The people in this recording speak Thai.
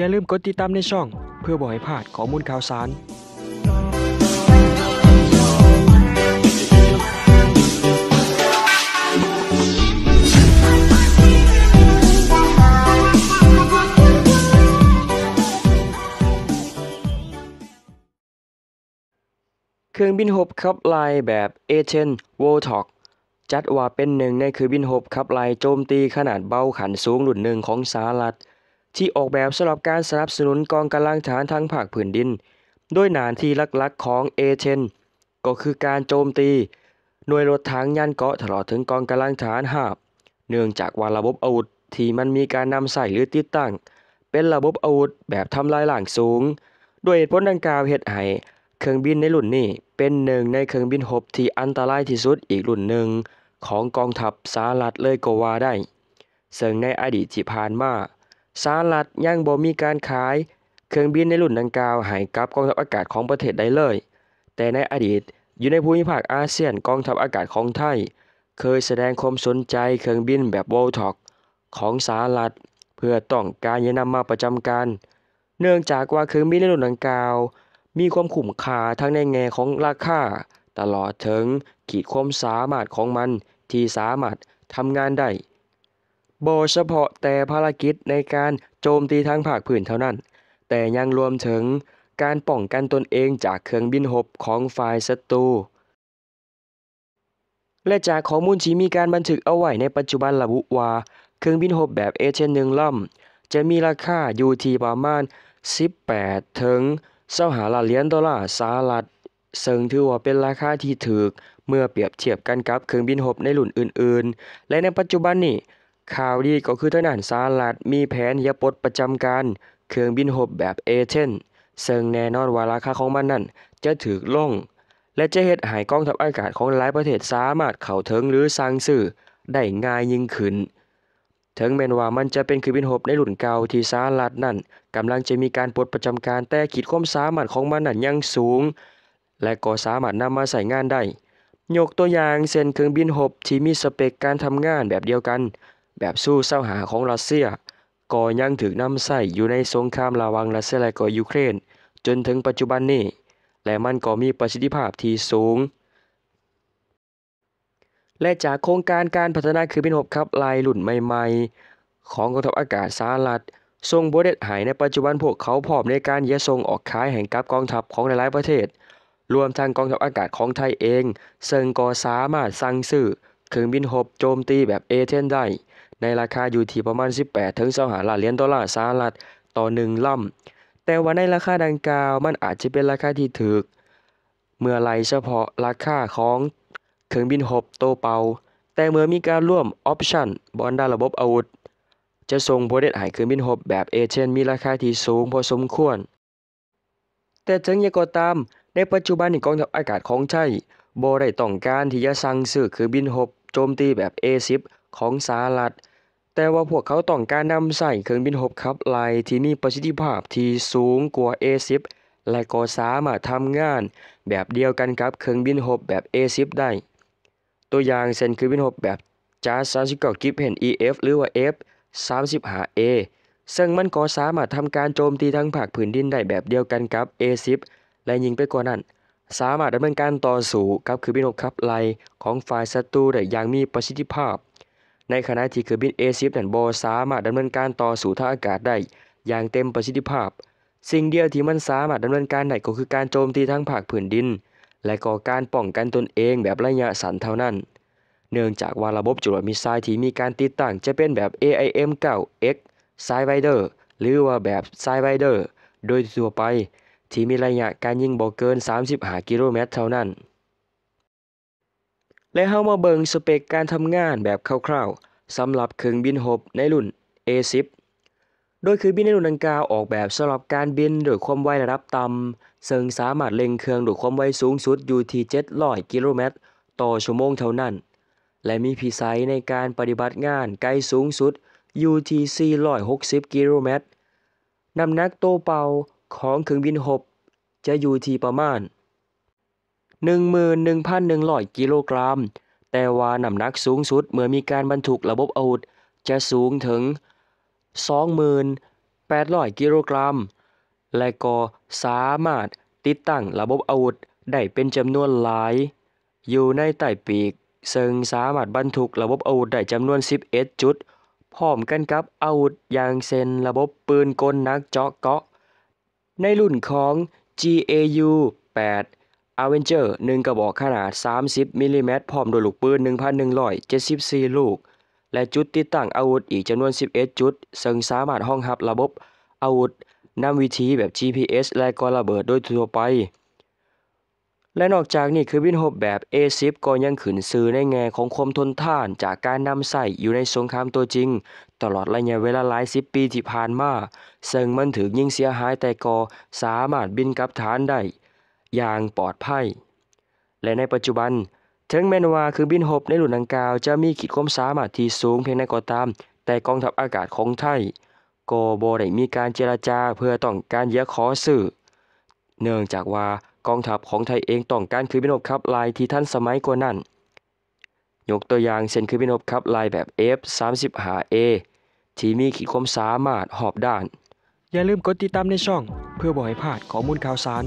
อย่าลืมกดติดตามในช่องเพื่อบ่ให้พลาดข้อมูลข่าวสาร เครื่องบินหบคขับไล่แบบเอเชนโวท็อกจัดว่าเป็นหนึ่งในเครื่องบินหบขับไล่โจมตีขนาดเบาขันสูงรุ่นหนึ่งของสหรัฐที่ออกแบบสำหรับการสนับสนุนกองกำลังฐานทั้งภาคผืนดิน ด้วยหนานที่กลัก ๆ ของเอเชนก็คือการโจมตี หน่วยรถถังยันเกาะตลอดถึงกองกำลังฐานหาบเนื่องจากว่าระบบอาวุธที่มันมีการนำใส่หรือติดตั้ง เป็นระบบอาวุธแบบทำลายหลังสูง ด้วยเหตุผลดังกล่าวเหตุให้เครื่องบินในรุ่นนี้ เป็นหนึ่งในเครื่องบินหบที่อันตรายที่สุดอีกรุ่นหนึ่งของกองทัพสหรัฐเลยก็ว่าได้ซึ่งในอดีตที่ผ่านมาสหรัฐยังบ่มีการขาย เครื่องบินในรุ่นดังกล่าวให้กับกองทัพอากาศของประเทศใดเลย แต่ในอดีตอยู่ในภูมิภาคอาเซียนกองทัพอากาศของไทย เคยแสดงความสนใจเครื่องบินแบบวอลท็อกของสหรัฐเพื่อต้องการยนำมาประจำการเนื่องจากว่าเครื่องบินในรุ่นดังกล่าว มีความคุ้มค่าทั้งในแง่ของราคาตลอดถึงขีดความสามารถของมันที่สามารถทำงานได้โบเฉพาะแต่ภารกิจในการโจมตีทางภาคพื้นเท่านั้น แต่ยังรวมถึงการป้องกันตนเองจากเครื่องบินหบของฝ่ายศัตรู และจากข้อมูลที่มีการบันทึกเอาไว้ในปัจจุบันระบุว่าเครื่องบินหบแบบเอเชนหนึ่งลำจะมีราคาอยู่ที่ประมาณ 18 ถึงเสหรลาเลียนดอลลาร์สหรัฐซึ่งถือว่าเป็นราคาที่ถูกเมื่อเปรียบเทียบกันกับเครื่องบินหบในรุ่นอื่น ๆ และในปัจจุบันนี้ข่าวดีก็คือทนานสหรัฐมีแผนยปดประจำการ เครื่องบินหบแบบเอเทนซึ่งแน่นอนว่าราคาของมันนั้น จะถูกลงและจะเฮ็ดให้กองทัพอากาศของหลายประเทศสามารถเข้าถึงหรือสั่งซื้อได้ง่ายยิ่งขึ้นถึงแม้ว่ามันจะเป็นเครื่องบินหบในรุ่นเก่าที่สหรัฐนั้นกำลังจะมีการปลดประจำการแต่ขีดความสามารถของมันนั้นยังสูง และก็สามารถนำมาใส่งานได้ยกตัวอย่างเช่นเครื่องบินหบที่มีสเปคการทำงานแบบเดียวกันแบบสู้เศร้าหาของรัสเซียก็ยังถึงนำใส่อยู่ในสงครามระหว่างรัสเซียและก็ยูเครนจนถึงปัจจุบันนี้ และมันก็มีประสิทธิภาพที่สูง และจากโครงการการพัฒนาคือบินหบครับลายหลุ่นใหม่ ๆ ของกองทัพอากาศสหรัฐทรงบเดหายในปัจจุบันพวกเขาพร้อมในการเยะทรงออกขายแห่งกับกองทัพของหลายประเทศ รวมทั้งกองทัพอากาศของไทยเอง ซึ่งก็สามารถสั่งซื้อเครื่องบินหบโจมตีแบบเอเทนได้ในราคาอยู่ที่ประมาณ 18 ถึง25ล้านเหรียญดอลลาร์สหรัฐต่อ 1ลำแต่ว่าในราคาดังกล่าวมันอาจจะเป็นราคาที่ถูกเมื่อไรเฉพาะราคาของเครื่องบินหบโตเปา แต่เมื่อมีการร่วม ออปชั่น บอลด้านระบบอาวุธ จะส่งโพเดตหายเครื่องบินหบ แบบเอเชนมีราคาที่สูงพอสมควร แต่ถึงอย่างก็ตาม ในปัจจุบันกองทัพอากาศของไทยบ่ได้ต้องการที่จะสั่งซื้อเครื่องบินหบโจมตีแบบ A10 ของสหรัฐแต่ว่าพวกเขาต้องการนำใส่เครื่องบินหบขับไล่ที่มีประสิทธิภาพที่สูงกว่า A10 และก็สามารถทำงานแบบเดียวกันกับเครื่องบินหบแบบ A10 ได้ ตัวอย่างเช่นเครื่องบินหบแบบ JAS 3กิ r เ p e เ EF หรือว่า F 3 5 A ซึ่งมันก็สามารถทำการโจมตีทั้งภาคพื้นดินได้แบบเดียวกันกับ A10 และยิงไปกว่านั้น สามารถดำเนินการต่อสู้กับเครื่องบินหบขับไล่ของฝ่ายศัตรูได้อย่างมีประสิทธิภาพในขณะที่เครื่องบินเอซิปนั้นบอสามารถดำเนินการต่อสู่ท่าอากาศได้อย่างเต็มประสิทธิภาพ สิ่งเดียวที่มันสามารถดำเนินการได้ก็คือการโจมตีทั้งภาคพื้นดิน และก่อการป้องกันตนเองแบบระยะสั้นเท่านั้น เนื่องจากว่าระบบจรวดมิสไซล์ที่มีการติดตั้งจะเป็นแบบ AIM-9X s i d e w i d e r หรือว่าแบบ s i d e w i d e r โดยทั่วไป ที่มีระยะการยิงบ่เกิน35กิโลเมตรเท่านั้นและเฮามาเบิงสเปคการทำงานแบบคร่าวๆสำหรับเครื่องบินหบในรุ่น A10 โดยเครื่องบินในรุ่นดังกล่าวออกแบบสำหรับการบินโดยความไวระดับต่ำซึ่งสามารถเล็งเครื่องโดยความไวสูงสุดอยู่ที่700กิโลเมตรต่อชั่วโมงเท่านั้น และมีพิสัยในการปฏิบัติงานไกลสูงสุดอยู่ที่460 กิโลเมตรน้ำหนักโตเป่าของเครื่องบินหบจะอยู่ที่ประมาณ11,100 กิโลกรัม แต่ว่าน้ำหนักสูงสุดเมื่อมีการบรรทุกระบบอาวุธจะสูงถึง28,000กิโลกรัมและก็สามารถติดตั้งระบบอาวุธได้เป็นจำนวนหลาย อยู่ในใต้ปีกซึ่งสามารถบรรทุกระบบอาวุธได้จำนวน 11 จุด พร้อมกันกับอาวุธอย่างเช่นระบบปืนกลนักเจาะเกาะในรุ่นของ GAU 8อเวนเจอร์งกระบอกขนาด 30มิลิเมตรพร้อมโดยลูกปืน 1,174ลูก และจุดติดตั้งอาวุธอีกจำนวน 11 จุด ซึ่งสามารถห้องหับระบบอาวุธนำวิธีแบบ GPS และกอระเบิดโดยทั่วไป และนอกจากนี้คือวินหบแบบ A10 ก็ยังขืนซื้อในแง่ของความทนทานจากการนำใส่อยู่ในสงครามตัวจริง ตลอดระยะเวลาหลายสิบปีที่ผ่านมาซึ่งมันถึงยิ่งเสียหายแต่ก็สามารถบินกลับฐานได้อย่างปลอดภัย และในปัจจุบันถึงแม้นว่าคือบินหบในรุ่นดังกล่าว จะมีขีดความสามารถที่สูงเพียงใดก็ตาม แต่กองทัพอากาศของไทยก็บ่ได้มีการเจรจาเพื่อต้องการเยะขอสื่อ เนื่องจากว่ากองทัพของไทยเองต้องการคือบินหบครับลายที่ท่านสมัยกว่านั้น ยกตัวอย่างเช่นคือบินหบครับลายแบบ F35A ที่มีขีดความสามารถหอบด้าน อย่าลืมกดติดตามในช่องเพื่อบ่ให้พลาดข้อมูลข่าวสาร